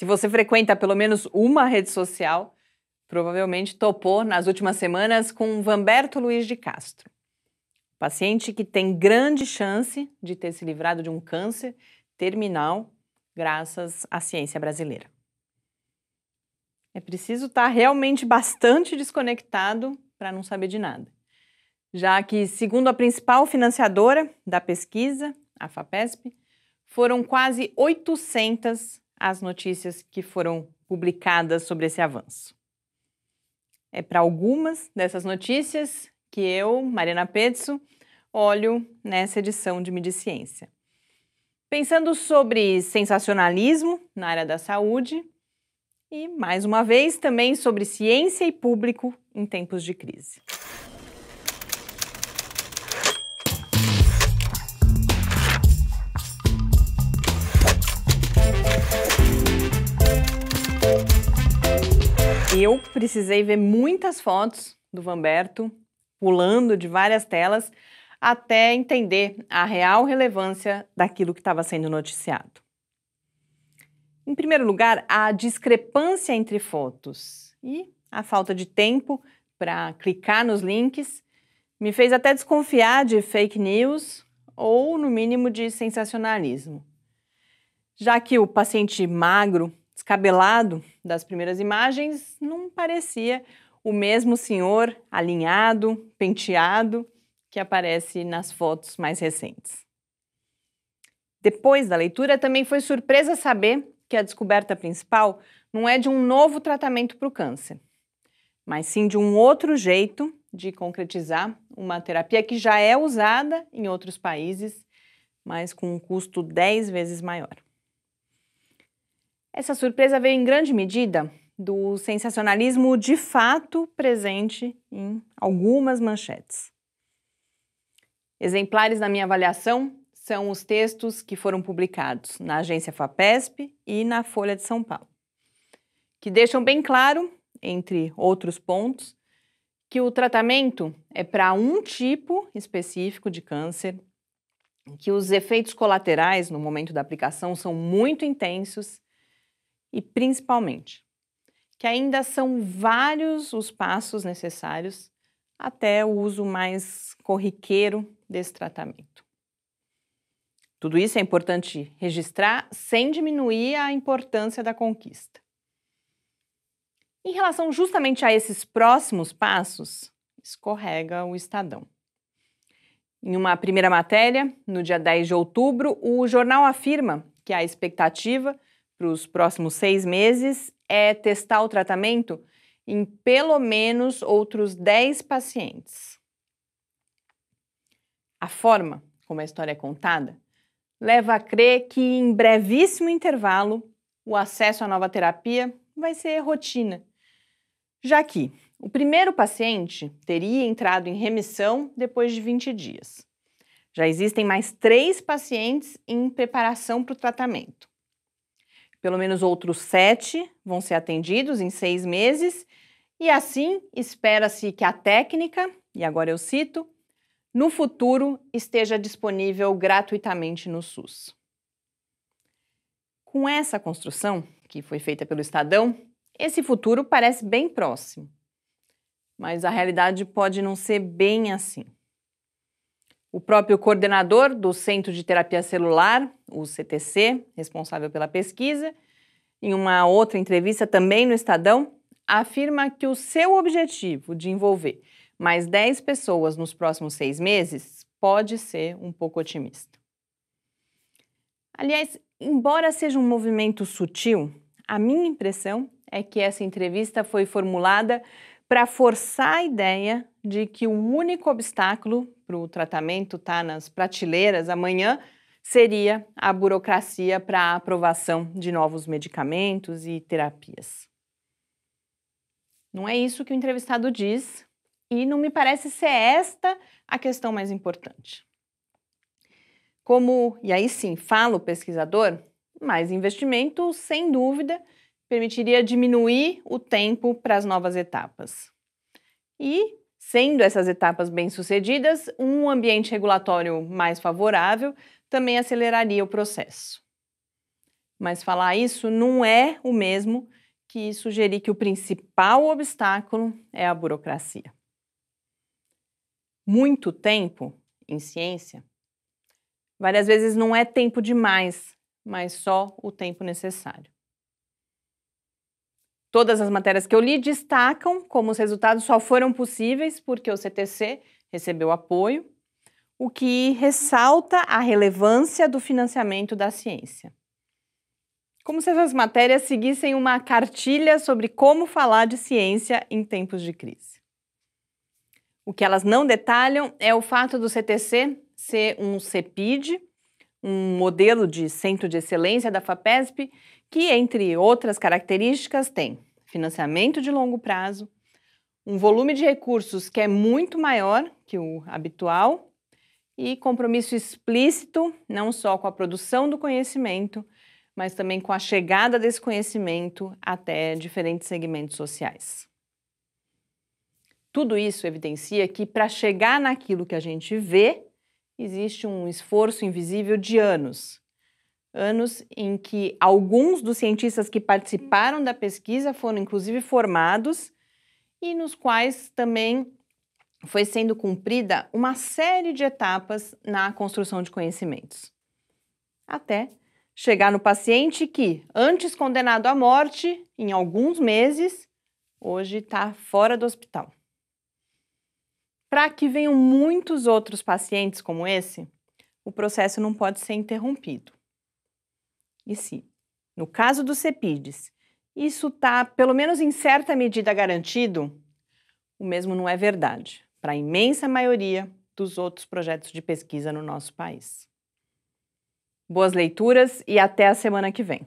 Se você frequenta pelo menos uma rede social, provavelmente topou nas últimas semanas com Vamberto Luiz de Castro. Paciente que tem grande chance de ter se livrado de um câncer terminal graças à ciência brasileira. É preciso estar realmente bastante desconectado para não saber de nada. Já que, segundo a principal financiadora da pesquisa, a FAPESP, foram quase 800 as notícias que foram publicadas sobre esse avanço. É para algumas dessas notícias que eu, Mariana Pezzo, olho nessa edição de Midi Ciência. Pensando sobre sensacionalismo na área da saúde e, mais uma vez, também sobre ciência e público em tempos de crise. eu precisei ver muitas fotos do Vamberto, pulando de várias telas, até entender a real relevância daquilo que estava sendo noticiado. Em primeiro lugar, a discrepância entre fotos e a falta de tempo para clicar nos links me fez até desconfiar de fake news ou, no mínimo, de sensacionalismo. Já que o paciente magro descabelado das primeiras imagens, não parecia o mesmo senhor alinhado, penteado, que aparece nas fotos mais recentes. Depois da leitura, também foi surpresa saber que a descoberta principal não é de um novo tratamento para o câncer, mas sim de um outro jeito de concretizar uma terapia que já é usada em outros países, mas com um custo 10 vezes maior. Essa surpresa veio em grande medida do sensacionalismo de fato presente em algumas manchetes. Exemplares na minha avaliação são os textos que foram publicados na agência FAPESP e na Folha de São Paulo, que deixam bem claro, entre outros pontos, que o tratamento é para um tipo específico de câncer, que os efeitos colaterais no momento da aplicação são muito intensos e principalmente que ainda são vários os passos necessários até o uso mais corriqueiro desse tratamento. Tudo isso é importante registrar sem diminuir a importância da conquista. Em relação justamente a esses próximos passos, escorrega o Estadão. Em uma primeira matéria, no dia 10 de outubro, o jornal afirma que a expectativa para os próximos seis meses é testar o tratamento em pelo menos outros 10 pacientes. A forma como a história é contada leva a crer que, em brevíssimo intervalo, o acesso à nova terapia vai ser rotina, já que o primeiro paciente teria entrado em remissão depois de 20 dias. Já existem mais três pacientes em preparação para o tratamento. Pelo menos outros sete vão ser atendidos em seis meses, e assim espera-se que a técnica, e agora eu cito, no futuro esteja disponível gratuitamente no SUS. Com essa construção, que foi feita pelo Estadão, esse futuro parece bem próximo. Mas a realidade pode não ser bem assim. O próprio coordenador do Centro de Terapia Celular, o CTC, responsável pela pesquisa, em uma outra entrevista também no Estadão, afirma que o seu objetivo de envolver mais 10 pessoas nos próximos seis meses pode ser um pouco otimista. Aliás, embora seja um movimento sutil, a minha impressão é que essa entrevista foi formulada para forçar a ideia de que o único obstáculo para o tratamento tá nas prateleiras amanhã seria a burocracia para a aprovação de novos medicamentos e terapias. Não é isso que o entrevistado diz e não me parece ser esta a questão mais importante. Como, e aí sim, fala o pesquisador, mais investimento, sem dúvida, permitiria diminuir o tempo para as novas etapas. E, sendo essas etapas bem-sucedidas, um ambiente regulatório mais favorável também aceleraria o processo. Mas falar isso não é o mesmo que sugerir que o principal obstáculo é a burocracia. Muito tempo em ciência, várias vezes não é tempo demais, mas só o tempo necessário todas as matérias que eu li destacam como os resultados só foram possíveis porque o CTC recebeu apoio, o que ressalta a relevância do financiamento da ciência. Como se essas matérias seguissem uma cartilha sobre como falar de ciência em tempos de crise. O que elas não detalham é o fato do CTC ser um CEPID, um modelo de centro de excelência da FAPESP, que, entre outras características, tem financiamento de longo prazo, um volume de recursos que é muito maior que o habitual e compromisso explícito não só com a produção do conhecimento, mas também com a chegada desse conhecimento até diferentes segmentos sociais. Tudo isso evidencia que para chegar naquilo que a gente vê, existe um esforço invisível de anos anos em que alguns dos cientistas que participaram da pesquisa foram inclusive formados e nos quais também foi sendo cumprida uma série de etapas na construção de conhecimentos. Até chegar no paciente que, antes condenado à morte, em alguns meses, hoje está fora do hospital. Para que venham muitos outros pacientes como esse, o processo não pode ser interrompido e se. No caso dos CEPIDs, isso está, pelo menos em certa medida, garantido? O mesmo não é verdade para a imensa maioria dos outros projetos de pesquisa no nosso país. Boas leituras e até a semana que vem.